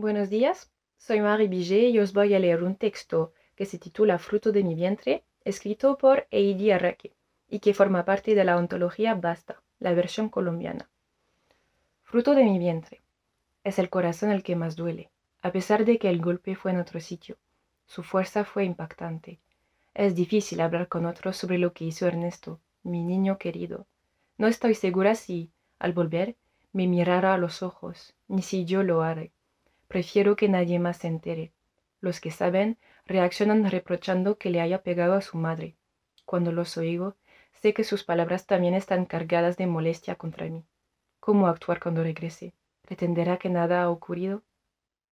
Buenos días, soy Marie Biget y os voy a leer un texto que se titula Fruto de mi vientre, escrito por Eidi Arraque y que forma parte de la ontología Basta, la versión colombiana. Fruto de mi vientre. Es el corazón el que más duele, a pesar de que el golpe fue en otro sitio. Su fuerza fue impactante. Es difícil hablar con otros sobre lo que hizo Ernesto, mi niño querido. No estoy segura si, al volver, me mirará a los ojos, ni si yo lo haré. Prefiero que nadie más se entere. Los que saben reaccionan reprochando que le haya pegado a su madre. Cuando los oigo, sé que sus palabras también están cargadas de molestia contra mí. ¿Cómo actuar cuando regrese? ¿Pretenderá que nada ha ocurrido?